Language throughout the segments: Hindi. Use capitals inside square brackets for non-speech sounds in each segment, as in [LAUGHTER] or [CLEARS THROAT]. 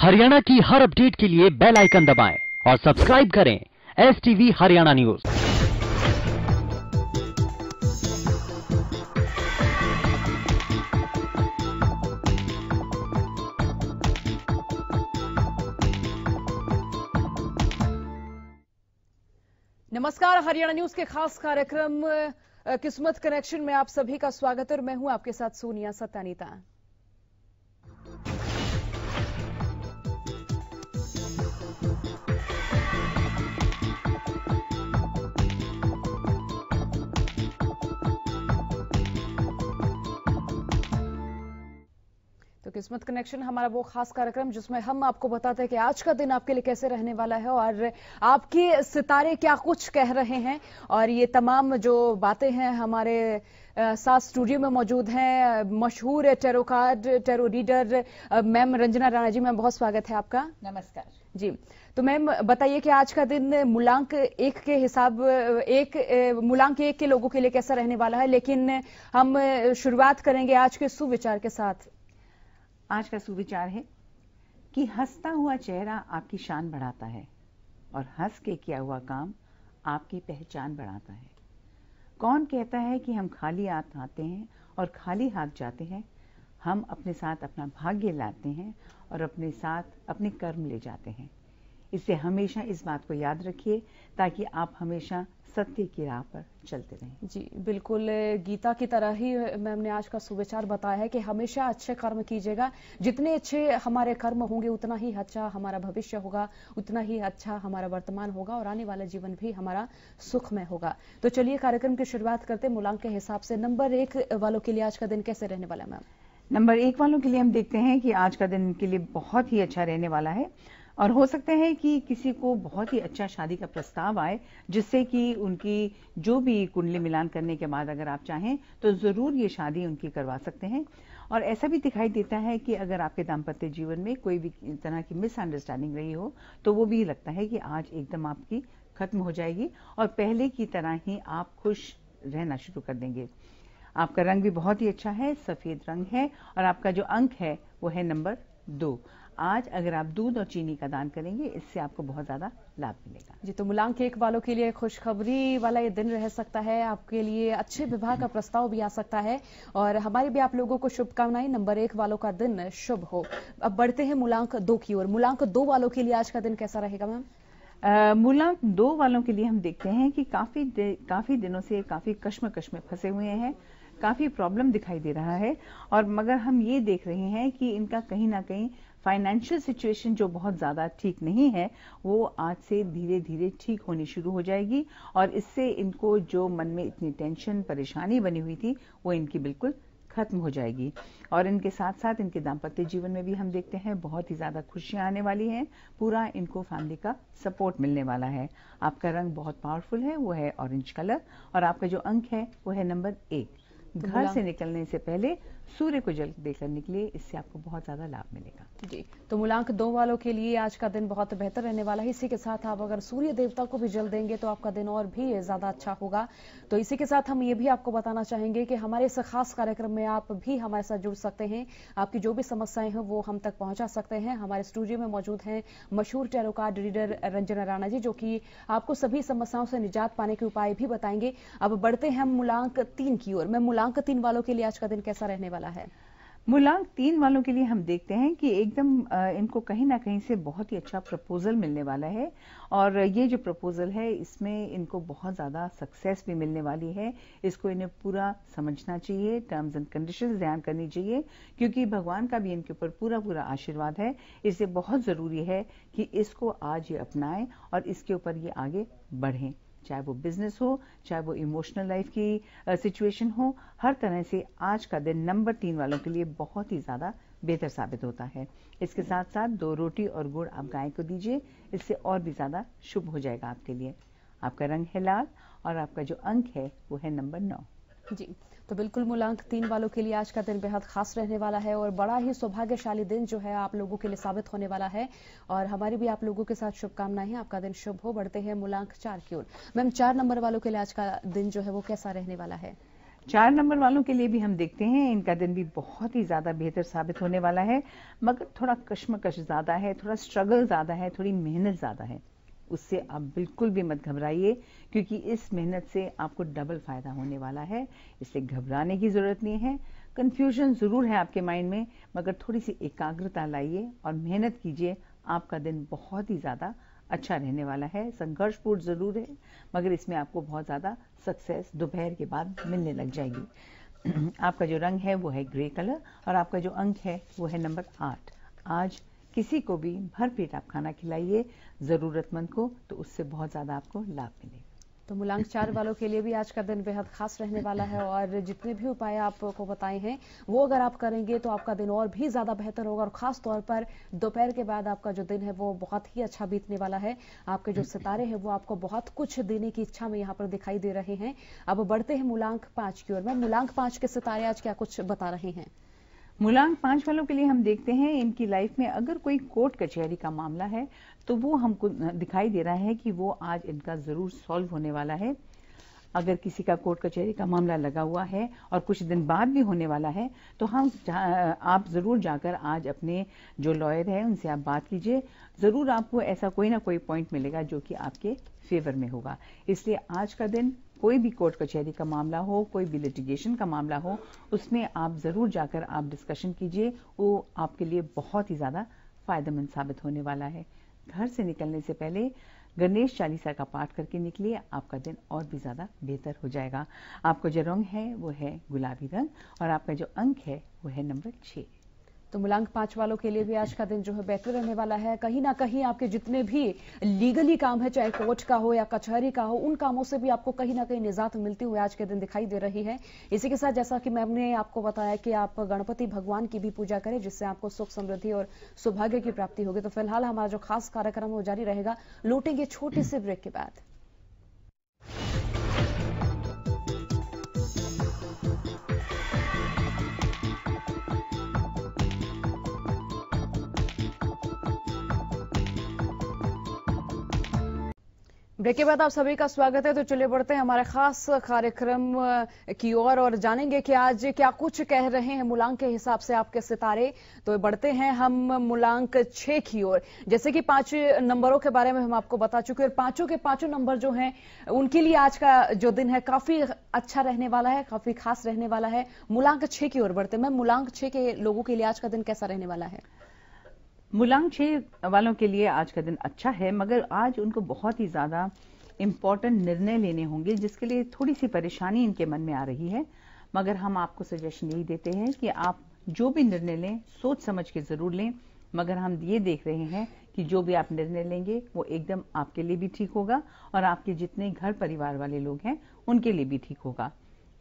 हरियाणा की हर अपडेट के लिए बेल आइकन दबाएं और सब्सक्राइब करें एस टीवी हरियाणा न्यूज नमस्कार हरियाणा न्यूज के खास कार्यक्रम किस्मत कनेक्शन में आप सभी का स्वागत और मैं हूं आपके साथ सोनिया सत्यानीता Thank you. तो किस्मत कनेक्शन हमारा वो खास कार्यक्रम जिसमें हम आपको बताते हैं कि आज का दिन आपके लिए कैसे रहने वाला है और आपके सितारे क्या कुछ कह रहे हैं और ये तमाम जो बातें हैं हमारे साथ स्टूडियो में मौजूद हैं मशहूर tarot card tarot reader ma'am Ranjana Rana ji ma'am बहुत स्वागत है आपका नमस्कार जी तो मैम बताइए कि आज का दिन मूलांक एक के हिसाब एक मूलांक एक के लोगों के लिए कैसा रहने वाला है लेकिन हम शुरुआत करेंगे आज के सुविचार के साथ आज का सुविचार है कि हंसता हुआ चेहरा आपकी शान बढ़ाता है और हंस के किया हुआ काम आपकी पहचान बढ़ाता है कौन कहता है कि हम खाली हाथ आते हैं और खाली हाथ जाते हैं हम अपने साथ अपना भाग्य लाते हैं और अपने साथ अपने कर्म ले जाते हैं इसे हमेशा इस बात को याद रखिए ताकि आप हमेशा सत्य की राह पर चलते रहें जी बिल्कुल गीता की तरह ही मैम ने आज का सुविचार बताया है कि हमेशा अच्छे कर्म कीजिएगा जितने अच्छे हमारे कर्म होंगे उतना ही अच्छा हमारा भविष्य होगा उतना ही अच्छा हमारा वर्तमान होगा और आने वाला जीवन भी हमारा सुखमय होगा तो चलिए कार्यक्रम की शुरुआत करते मूलांक के हिसाब से नंबर एक वालों के लिए आज का दिन कैसे रहने वाला मैम नंबर एक वालों के लिए हम देखते हैं कि आज का दिन के लिए बहुत ही अच्छा रहने वाला है और हो सकता है कि किसी को बहुत ही अच्छा शादी का प्रस्ताव आए जिससे कि उनकी जो भी कुंडली मिलान करने के बाद अगर आप चाहें तो जरूर ये शादी उनकी करवा सकते हैं और ऐसा भी दिखाई देता है कि अगर आपके दाम्पत्य जीवन में कोई भी तरह की मिसअंडरस्टैंडिंग रही हो तो वो भी लगता है कि आज एकदम आपकी खत्म हो जाएगी और पहले की तरह ही आप खुश रहना शुरू कर देंगे आपका रंग भी बहुत ही अच्छा है सफेद रंग है और आपका जो अंक है वो है नंबर दो आज अगर आप दूध और चीनी का दान करेंगे इससे आपको बहुत ज्यादा लाभ मिलेगा जी तो मुलांग केक वालों के लिए खुशखबरी वाला ये दिन रह सकता है आपके लिए अच्छे विवाह का प्रस्ताव भी आ सकता है और हमारी भी आप लोगों को शुभकामनाएं नंबर एक वालों का दिन शुभ हो अब बढ़ते हैं मूलांक दो की ओर मूलांक दो वालों के लिए आज का दिन कैसा रहेगा मैम मूलांक दो वालों के लिए हम देखते हैं कि काफी दे, काफी दिनों से काफी कश्मकश में फंसे हुए हैं काफी प्रॉब्लम दिखाई दे रहा है और मगर हम ये देख रहे हैं कि इनका कहीं ना कहीं फाइनेंशियल सिचुएशन जो बहुत ज़्यादा ठीक नहीं है वो आज से धीरे धीरे ठीक होनी शुरू हो जाएगी और इससे इनको जो मन में इतनी टेंशन परेशानी बनी हुई थी वो इनकी बिल्कुल खत्म हो जाएगी और इनके साथ साथ इनके दाम्पत्य जीवन में भी हम देखते हैं बहुत ही ज़्यादा खुशियां आने वाली हैं पूरा इनको फैमिली का सपोर्ट मिलने वाला है आपका रंग बहुत पावरफुल है वो है ऑरेंज कलर और आपका जो अंक है वो है नंबर एक तो घर से निकलने से पहले सूर्य को जल देकर निकले इससे आपको बहुत ज्यादा लाभ मिलेगा जी तो मूलांक दो वालों के लिए आज का दिन बहुत बेहतर रहने वाला है इसी के साथ आप अगर सूर्य देवता को भी जल देंगे तो आपका दिन और भी ज्यादा अच्छा होगा तो इसी के साथ हम ये भी आपको बताना चाहेंगे कि हमारे इस खास कार्यक्रम में आप भी हमारे साथ जुड़ सकते हैं आपकी जो भी समस्याएं हैं वो हम तक पहुंचा सकते हैं हमारे स्टूडियो में मौजूद हैं मशहूर टैरो रीडर रंजन राणा जी जो कि आपको सभी समस्याओं से निजात पाने के उपाय भी बताएंगे अब बढ़ते हैं मूलांक तीन की ओर मैं मूलांक तीन वालों के लिए आज का दिन कैसा रहने वाला वाला है मूलांक तीन वालों के लिए हम देखते हैं कि एकदम इनको कहीं ना कहीं से बहुत ही अच्छा प्रपोजल मिलने वाला है और ये जो प्रपोजल है इसमें इनको बहुत ज़्यादा सक्सेस भी मिलने वाली है इसको इन्हें पूरा समझना चाहिए टर्म्स एंड कंडीशन ध्यान करनी चाहिए क्योंकि भगवान का भी इनके ऊपर पूरा पूरा आशीर्वाद है इसे बहुत ज़रूरी है कि इसको आज ये अपनाएं और इसके ऊपर ये आगे बढ़ें चाहे वो बिजनेस हो चाहे वो इमोशनल लाइफ की सिचुएशन हो हर तरह से आज का दिन नंबर तीन वालों के लिए बहुत ही ज़्यादा बेहतर साबित होता है इसके हम्म। साथ साथ दो रोटी और गुड़ आप गाय को दीजिए इससे और भी ज़्यादा शुभ हो जाएगा आपके लिए आपका रंग है लाल और आपका जो अंक है वो है नंबर नौ जी तो बिल्कुल मूलांक तीन वालों के लिए आज का दिन बेहद खास रहने वाला है और बड़ा ही सौभाग्यशाली दिन जो है आप लोगों के लिए साबित होने वाला है और हमारी भी आप लोगों के साथ शुभकामनाएं आपका दिन शुभ हो बढ़ते हैं मूलांक चार की ओर मैम चार नंबर वालों के लिए आज का दिन जो है वो कैसा रहने वाला है चार नंबर वालों के लिए भी हम देखते हैं इनका दिन भी बहुत ही ज़्यादा बेहतर साबित होने वाला है मगर थोड़ा कश्मकश ज़्यादा है थोड़ा स्ट्रगल ज़्यादा है थोड़ी मेहनत ज़्यादा है उससे आप बिल्कुल भी मत घबराइए क्योंकि इस मेहनत से आपको डबल फायदा होने वाला है इससे घबराने की ज़रूरत नहीं है कन्फ्यूजन ज़रूर है आपके माइंड में मगर थोड़ी सी एकाग्रता लाइए और मेहनत कीजिए आपका दिन बहुत ही ज़्यादा अच्छा रहने वाला है संघर्षपूर्ण ज़रूर है मगर इसमें आपको बहुत ज़्यादा सक्सेस दोपहर के बाद मिलने लग जाएगी [CLEARS THROAT] आपका जो रंग है वो है ग्रे कलर और आपका जो अंक है वो है नंबर आठ आज किसी को भी पेट आप खाना खिलाइए ज़रूरतमंद को तो उससे बहुत ज़्यादा आपको लाभ मिलेगा तो मूलांक चार वालों के लिए भी आज का दिन बेहद खास रहने वाला है और जितने भी उपाय आपको बताए हैं वो अगर आप करेंगे तो आपका दिन और भी ज्यादा बेहतर होगा और खास तौर पर दोपहर के बाद आपका जो दिन है वो बहुत ही अच्छा बीतने वाला है आपके जो सितारे हैं वो आपको बहुत कुछ देने की इच्छा में यहाँ पर दिखाई दे रहे हैं अब बढ़ते हैं मूलांक पांच की ओर में मूलांक पांच के सितारे आज क्या कुछ बता रहे हैं मूलांक पांच वालों के लिए हम देखते हैं इनकी लाइफ में अगर कोई कोर्ट कचहरी का मामला है तो वो हमको दिखाई दे रहा है कि वो आज इनका जरूर सॉल्व होने वाला है अगर किसी का कोर्ट कचहरी का मामला लगा हुआ है और कुछ दिन बाद भी होने वाला है तो हम आप ज़रूर जाकर आज अपने जो लॉयर है उनसे आप बात कीजिए ज़रूर आपको ऐसा कोई ना कोई पॉइंट मिलेगा जो कि आपके फेवर में होगा इसलिए आज का दिन कोई भी कोर्ट कचहरी का मामला हो कोई भी लिटिगेशन का मामला हो उसमें आप ज़रूर जाकर आप डिस्कशन कीजिए वो आपके लिए बहुत ही ज़्यादा फायदेमंद साबित होने वाला है घर से निकलने से पहले गणेश चालीसा का पाठ करके निकलिए आपका दिन और भी ज़्यादा बेहतर हो जाएगा आपका जो रंग है वो है गुलाबी रंग और आपका जो अंक है वो है नंबर छह तो मूलांक पांच वालों के लिए भी आज का दिन जो है बेहतर रहने वाला है कहीं ना कहीं आपके जितने भी लीगली काम है चाहे कोर्ट का हो या कचहरी का हो उन कामों से भी आपको कहीं ना कहीं निजात मिलती हुई आज के दिन दिखाई दे रही है इसी के साथ जैसा कि मैम ने आपको बताया कि आप गणपति भगवान की भी पूजा करें जिससे आपको सुख समृद्धि और सौभाग्य की प्राप्ति होगी तो फिलहाल हमारा जो खास कार्यक्रम है वो जारी रहेगा लौटेंगे छोटे से ब्रेक के बाद ब्रेक के बाद आप सभी का स्वागत है तो चले बढ़ते हैं हमारे खास कार्यक्रम की ओर और, और जानेंगे कि आज क्या कुछ कह रहे हैं मूलांक के हिसाब से आपके सितारे तो बढ़ते हैं हम मूलांक छह की ओर जैसे कि पांच नंबरों के बारे में हम आपको बता चुके और पांचों के पांचों नंबर जो हैं उनके लिए आज का जो दिन है काफी अच्छा रहने वाला है काफी खास रहने वाला है मूलांक छह की ओर बढ़ते मैं मूलांक छह के लोगों के लिए आज का दिन कैसा रहने वाला है मुलांगछे वालों के लिए आज का दिन अच्छा है मगर आज उनको बहुत ही ज्यादा इम्पोर्टेंट निर्णय लेने होंगे जिसके लिए थोड़ी सी परेशानी इनके मन में आ रही है मगर हम आपको सजेशन यही देते हैं कि आप जो भी निर्णय लें सोच समझ के जरूर लें मगर हम ये देख रहे हैं कि जो भी आप निर्णय लेंगे वो एकदम आपके लिए भी ठीक होगा और आपके जितने घर परिवार वाले लोग हैं उनके लिए भी ठीक होगा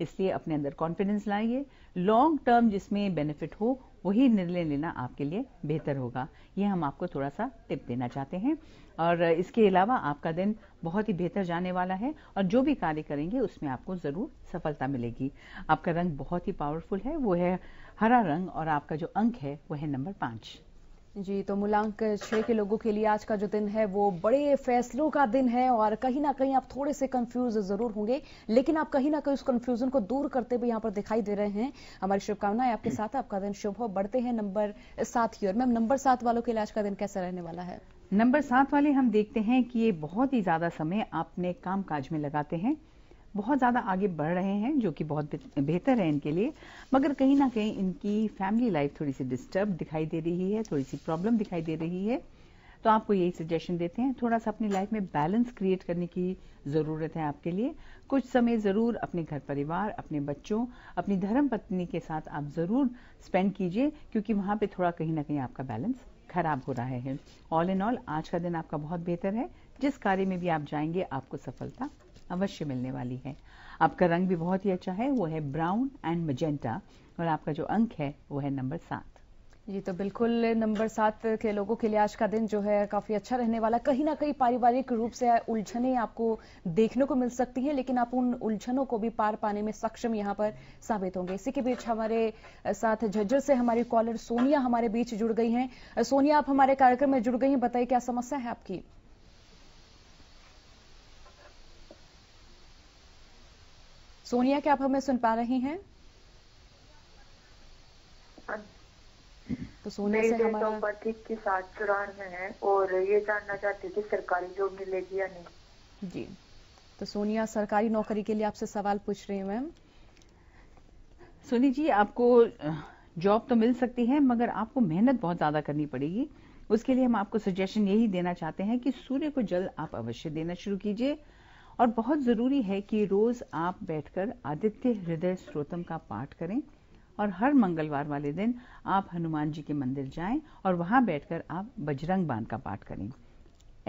इसलिए अपने अंदर कॉन्फिडेंस लाइए लॉन्ग टर्म जिसमें बेनिफिट हो वही निर्णय लेना आपके लिए बेहतर होगा ये हम आपको थोड़ा सा टिप देना चाहते हैं और इसके अलावा आपका दिन बहुत ही बेहतर जाने वाला है और जो भी कार्य करेंगे उसमें आपको ज़रूर सफलता मिलेगी आपका रंग बहुत ही पावरफुल है वो है हरा रंग और आपका जो अंक है वो है नंबर पांच जी तो मूलांक छह के लोगों के लिए आज का जो दिन है वो बड़े फैसलों का दिन है और कहीं ना कहीं आप थोड़े से कंफ्यूज जरूर होंगे लेकिन आप कहीं ना कहीं उस कंफ्यूजन को दूर करते हुए यहाँ पर दिखाई दे रहे हैं हमारी शुभकामनाएं आपके साथ आपका दिन शुभ हो बढ़ते हैं नंबर सात की और मैम नंबर सात वालों के लिए आज का दिन कैसा रहने वाला है नंबर सात वाले हम देखते हैं कि ये बहुत ही ज्यादा समय अपने काम काज में लगाते हैं बहुत ज़्यादा आगे बढ़ रहे हैं जो कि बहुत बेहतर है इनके लिए मगर कहीं ना कहीं इनकी फैमिली लाइफ थोड़ी सी डिस्टर्ब दिखाई दे रही है थोड़ी सी प्रॉब्लम दिखाई दे रही है तो आपको यही सजेशन देते हैं थोड़ा सा अपनी लाइफ में बैलेंस क्रिएट करने की ज़रूरत है आपके लिए कुछ समय ज़रूर अपने घर परिवार अपने बच्चों अपनी धर्म पत्नी के साथ आप ज़रूर स्पेंड कीजिए क्योंकि वहाँ पे थोड़ा कहीं ना कहीं आपका बैलेंस खराब हो रहा है ऑल इन ऑल आज का दिन आपका बहुत बेहतर है जिस कार्य में भी आप जाएंगे आपको सफलता अवश्य मिलने वाली है आपका रंग भी बहुत ही अच्छा है वो है ब्राउन एंड मजेंटा और आपका जो अंक है वो है नंबर सात जी तो बिल्कुल नंबर सात के लोगों के लिए आज का दिन जो है काफी अच्छा रहने वाला कहीं ना कहीं पारिवारिक रूप से उलझने आपको देखने को मिल सकती है लेकिन आप उन उलझनों को भी पार पाने में सक्षम यहाँ पर साबित होंगे इसी के बीच हमारे साथ झज्जर से हमारी कॉलर सोनिया हमारे बीच जुड़ गई हैं सोनिया आप हमारे कार्यक्रम में जुड़ गई हैं बताइए क्या समस्या है आपकी जी सोनिया क्या आप हमें सुन पा रही हैं हाँ। तो सोनिया से हमारा ठीक तो के साथ चुरान में है और ये जानना चाहती थी सरकारी जॉब मिलेगी या नहीं जी तो सोनिया सरकारी नौकरी के लिए आपसे सवाल पूछ रही हूँ मैम सोनी जी आपको जॉब तो मिल सकती है मगर आपको मेहनत बहुत ज्यादा करनी पड़ेगी उसके लिए हम आपको सजेशन यही देना चाहते हैं कि सूर्य को जल आप अवश्य देना शुरू कीजिए और बहुत ज़रूरी है कि रोज़ आप बैठकर आदित्य हृदय स्रोतम का पाठ करें और हर मंगलवार वाले दिन आप हनुमान जी के मंदिर जाएं और वहां बैठकर आप बजरंग बाण का पाठ करें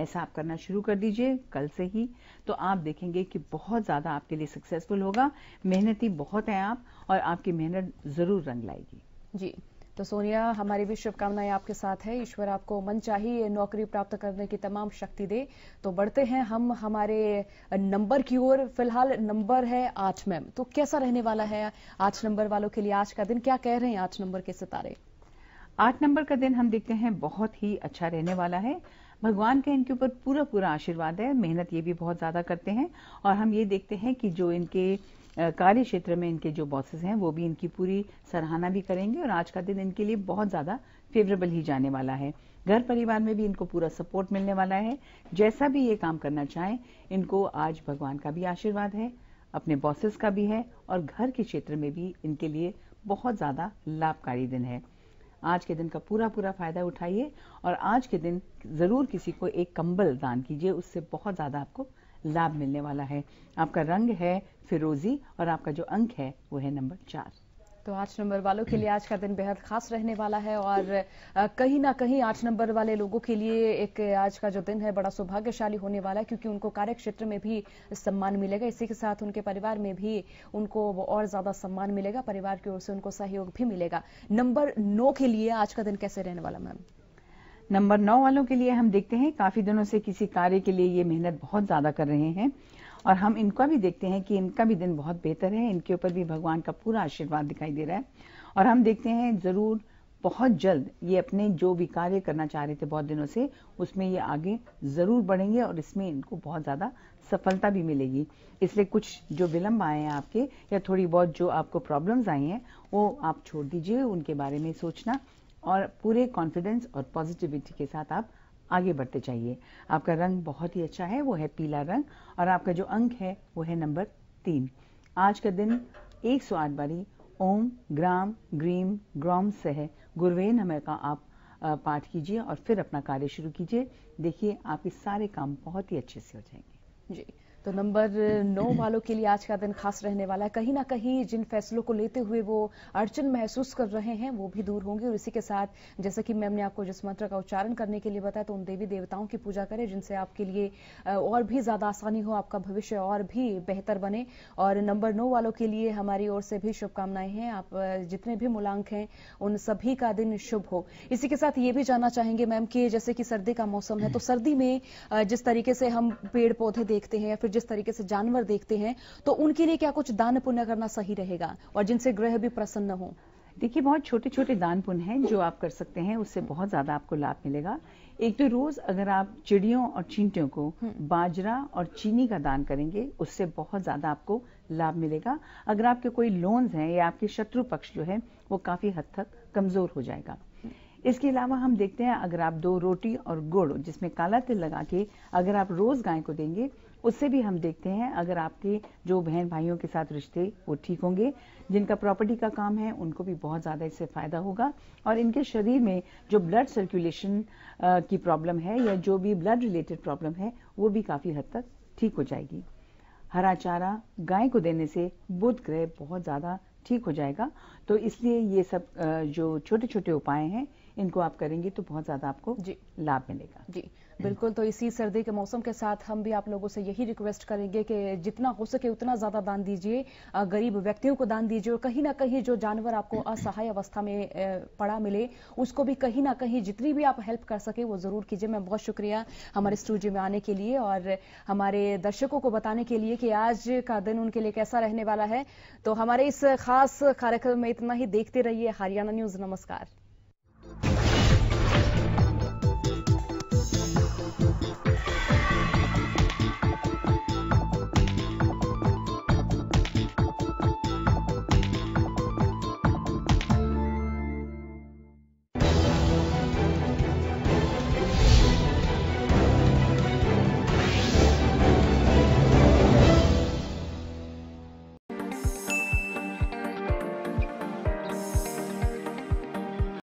ऐसा आप करना शुरू कर दीजिए कल से ही तो आप देखेंगे कि बहुत ज़्यादा आपके लिए सक्सेसफुल होगा मेहनती बहुत है आप और आपकी मेहनत ज़रूर रंग लाएगी जी तो सोनिया हमारी भी शुभकामनाएं आपके साथ है ईश्वर आपको मन चाहिए नौकरी प्राप्त करने की तमाम शक्ति दे तो बढ़ते हैं हम हमारे नंबर की ओर फिलहाल नंबर है आठ मैम तो कैसा रहने वाला है आठ नंबर वालों के लिए आज का दिन क्या कह रहे हैं आठ नंबर के सितारे आठ नंबर का दिन हम देखते हैं बहुत ही अच्छा रहने वाला है भगवान का इनके ऊपर पूरा पूरा आशीर्वाद है मेहनत ये भी बहुत ज्यादा करते हैं और हम ये देखते हैं कि जो इनके कार्य क्षेत्र में इनके जो बॉसेस हैं वो भी इनकी पूरी सराहना भी करेंगे और आज का दिन इनके लिए बहुत ज्यादा फेवरेबल ही जाने वाला है घर परिवार में भी इनको पूरा सपोर्ट मिलने वाला है जैसा भी ये काम करना चाहें इनको आज भगवान का भी आशीर्वाद है अपने बॉसेस का भी है और घर के क्षेत्र में भी इनके लिए बहुत ज्यादा लाभकारी दिन है आज के दिन का पूरा पूरा फायदा उठाइए और आज के दिन जरूर किसी को एक कंबल दान कीजिए उससे बहुत ज्यादा आपको लाभ मिलने वाला है आपका रंग है फिरोजी और आपका जो अंक है वो है नंबर चार तो आठ नंबर वालों के लिए आज का दिन बेहद खास रहने वाला है और कहीं ना कहीं आठ नंबर वाले लोगों के लिए एक आज का जो दिन है बड़ा सौभाग्यशाली होने वाला है क्योंकि उनको कार्य क्षेत्र में भी सम्मान मिलेगा इसी के साथ उनके परिवार में भी उनको और ज्यादा सम्मान मिलेगा परिवार की ओर से उनको सहयोग भी मिलेगा नंबर नौ के लिए आज का दिन कैसे रहने वाला मैम नंबर नौ वालों के लिए हम देखते हैं काफी दिनों से किसी कार्य के लिए ये मेहनत बहुत ज्यादा कर रहे हैं और हम इनका भी देखते हैं कि इनका भी दिन बहुत बेहतर है इनके ऊपर भी भगवान का पूरा आशीर्वाद दिखाई दे रहा है और हम देखते हैं जरूर बहुत जल्द ये अपने जो भी कार्य करना चाह रहे थे बहुत दिनों से उसमें ये आगे जरूर बढ़ेंगे और इसमें इनको बहुत ज्यादा सफलता भी मिलेगी इसलिए कुछ जो विलंब आए हैं आपके या थोड़ी बहुत जो आपको प्रॉब्लम्स आई हैं वो आप छोड़ दीजिए उनके बारे में सोचना और पूरे कॉन्फिडेंस और पॉजिटिविटी के साथ आप आगे बढ़ते जाइए आपका रंग बहुत ही अच्छा है वो है पीला रंग और आपका जो अंक है वो है नंबर तीन आज का दिन एक सौ आठ बारी ओम ग्राम ग्रीम ग्रोम सह गुरवे नमय का आप पाठ कीजिए और फिर अपना कार्य शुरू कीजिए देखिए आपके सारे काम बहुत ही अच्छे से हो जाएंगे जी तो नंबर नौ वालों के लिए आज का दिन खास रहने वाला है कहीं ना कहीं जिन फैसलों को लेते हुए वो अड़चन महसूस कर रहे हैं वो भी दूर होंगे और इसी के साथ जैसा कि मैम ने आपको जिस मंत्र का उच्चारण करने के लिए बताया तो उन देवी देवताओं की पूजा करें जिनसे आपके लिए और भी ज्यादा आसानी हो आपका भविष्य और भी बेहतर बने और नंबर नौ वालों के लिए हमारी ओर से भी शुभकामनाएं हैं आप जितने भी मूलांक हैं उन सभी का दिन शुभ हो इसी के साथ ये भी जानना चाहेंगे मैम कि जैसे कि सर्दी का मौसम है तो सर्दी में जिस तरीके से हम पेड़ पौधे देखते हैं या फिर फिर जिस तरीके से जानवर देखते हैं तो उनके लिए क्या कुछ दान पुण्य करना सही रहेगा और जिनसे ग्रह भी प्रसन्न हो देखिए बहुत छोटे छोटे दान पुण्य हैं जो आप कर सकते हैं उससे बहुत ज्यादा आपको लाभ मिलेगा एक तो रोज अगर आप चिड़ियों और चींटियों को हम्म। बाजरा और चीनी का दान करेंगे उससे बहुत ज्यादा आपको लाभ मिलेगा अगर आपके कोई लोन्स हैं या आपके शत्रु पक्ष जो है वो काफी हद तक कमजोर हो जाएगा इसके अलावा हम देखते हैं अगर आप दो रोटी और गुड़ जिसमें काला तिल लगा के अगर आप रोज गाय को देंगे उससे भी हम देखते हैं अगर आपके जो बहन भाइयों के साथ रिश्ते वो ठीक होंगे जिनका प्रॉपर्टी का काम है उनको भी बहुत ज़्यादा इससे फ़ायदा होगा और इनके शरीर में जो ब्लड सर्कुलेशन की प्रॉब्लम है या जो भी ब्लड रिलेटेड प्रॉब्लम है वो भी काफ़ी हद तक ठीक हो जाएगी हरा चारा गाय को देने से बुध ग्रह बहुत ज़्यादा ठीक हो जाएगा तो इसलिए ये सब जो छोटे छोटे उपाय हैं इनको आप करेंगे तो बहुत ज्यादा आपको जी लाभ मिलेगा जी बिल्कुल तो इसी सर्दी के मौसम के साथ हम भी आप लोगों से यही रिक्वेस्ट करेंगे कि जितना हो सके उतना ज्यादा दान दीजिए गरीब व्यक्तियों को दान दीजिए और कहीं ना कहीं जो जानवर आपको असहाय अवस्था में पड़ा मिले उसको भी कहीं ना कहीं जितनी भी आप हेल्प कर सके वो जरूर कीजिए मैं बहुत शुक्रिया हमारे स्टूडियो में आने के लिए और हमारे दर्शकों को बताने के लिए कि आज का दिन उनके लिए कैसा रहने वाला है तो हमारे इस खास कार्यक्रम में इतना ही देखते रहिए हरियाणा न्यूज नमस्कार